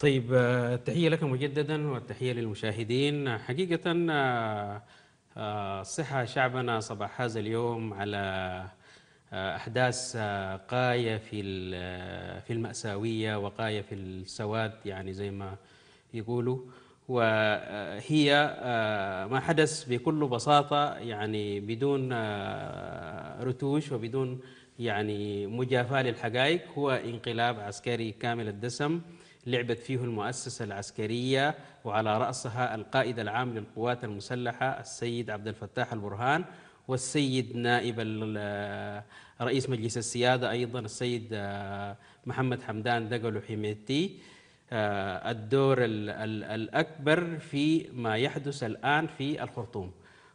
طيب التحية آه، لك مجددا والتحية للمشاهدين حقيقة آه، آه، صحة شعبنا صباح هذا اليوم على أحداث قاية في في المأساوية وقاية في السواد يعني زي ما يقولوا وهي ما حدث بكل بساطة يعني بدون رتوش وبدون يعني مجافاة للحقائق هو انقلاب عسكري كامل الدسم لعبت فيه المؤسسة العسكرية وعلى رأسها القائد العام للقوات المسلحة السيد عبد الفتاح البرهان والسيد نائب رئيس مجلس السيادة أيضا السيد آه، محمد حمدان دقلو حميتي آه، الدور الأكبر في ما يحدث الآن في الخرطوم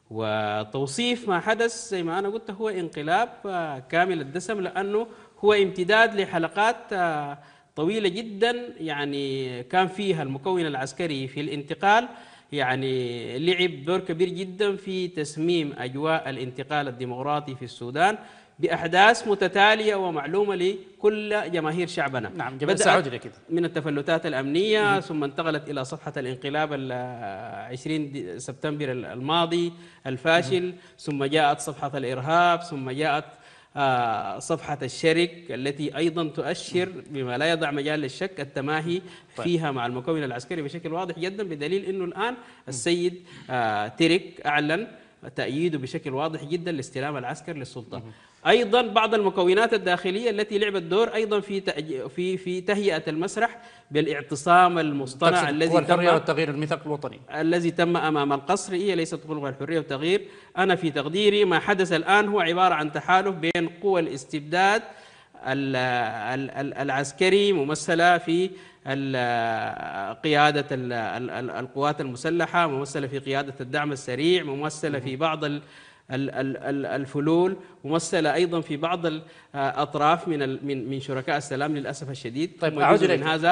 وتوصيف ما حدث زي ما أنا قلت هو انقلاب آه، كامل الدسم لأنه هو امتداد لحلقات طويلة جدا يعني كان فيها المكون العسكري في الانتقال يعني لعب دور كبير جدا في تسميم أجواء الانتقال الديمقراطي في السودان بأحداث متتالية ومعلومة لكل جماهير شعبنا نعم جبل بدأت كده. من التفلتات الأمنية مم. ثم انتقلت إلى صفحة الانقلاب 20 سبتمبر الماضي الفاشل مم. ثم جاءت صفحة الإرهاب ثم جاءت آه، صفحة الشرك التي أيضا تؤشر بما لا يضع مجال للشك التماهي طيب. فيها مع المكون العسكري بشكل واضح جدا بدليل أنه الآن السيد آه، تيريك أعلن تأييده بشكل واضح جدا لاستلام العسكر للسلطة أيضا بعض المكونات الداخلية التي لعبت دور أيضا في في في تهيئة المسرح بالاعتصام المصطنع الذي تم الحرية والتغيير الميثاق الوطني الذي تم أمام القصر هي ليست قوى الحرية والتغيير أنا في تقديري ما حدث الآن هو عبارة عن تحالف بين قوى الاستبداد العسكري ممثلة في قيادة القوات المسلحة ممثلة في قيادة الدعم السريع ممثلة في بعض الفلول ممثله ايضا في بعض الاطراف من من شركاء السلام للاسف الشديد طيب اعود هذا